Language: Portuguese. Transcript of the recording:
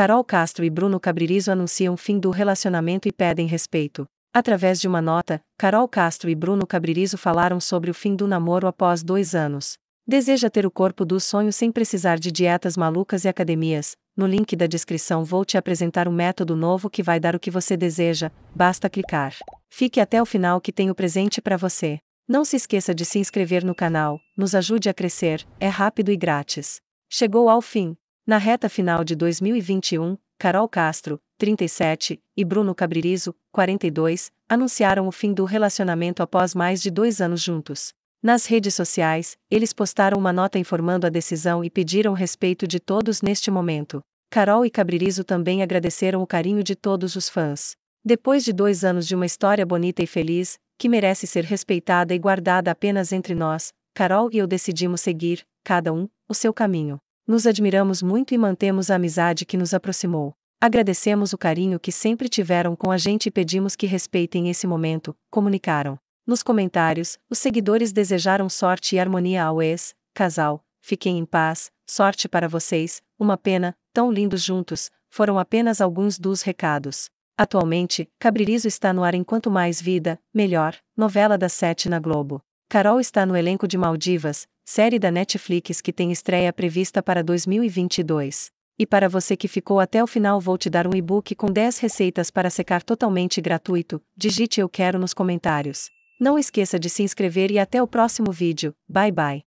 Carol Castro e Bruno Cabririzo anunciam fim do relacionamento e pedem respeito. Através de uma nota, Carol Castro e Bruno Cabririzo falaram sobre o fim do namoro após dois anos. Deseja ter o corpo dos sonhos sem precisar de dietas malucas e academias? No link da descrição vou te apresentar um método novo que vai dar o que você deseja, basta clicar. Fique até o final que tenho presente para você. Não se esqueça de se inscrever no canal, nos ajude a crescer, é rápido e grátis. Chegou ao fim. Na reta final de 2021, Carol Castro, 37, e Bruno Cabririzo, 42, anunciaram o fim do relacionamento após mais de dois anos juntos. Nas redes sociais, eles postaram uma nota informando a decisão e pediram respeito de todos neste momento. Carol e Cabririzo também agradeceram o carinho de todos os fãs. Depois de dois anos de uma história bonita e feliz, que merece ser respeitada e guardada apenas entre nós, Carol e eu decidimos seguir, cada um, o seu caminho nos admiramos muito e mantemos a amizade que nos aproximou. Agradecemos o carinho que sempre tiveram com a gente e pedimos que respeitem esse momento, comunicaram. Nos comentários, os seguidores desejaram sorte e harmonia ao ex, casal, fiquem em paz, sorte para vocês, uma pena, tão lindos juntos, foram apenas alguns dos recados. Atualmente, Cabririzo está no ar enquanto mais vida, melhor, novela da sete na Globo. Carol está no elenco de Maldivas, série da Netflix que tem estreia prevista para 2022. E para você que ficou até o final, vou te dar um e-book com 10 receitas para secar totalmente gratuito. Digite eu quero nos comentários. Não esqueça de se inscrever e até o próximo vídeo. Bye bye.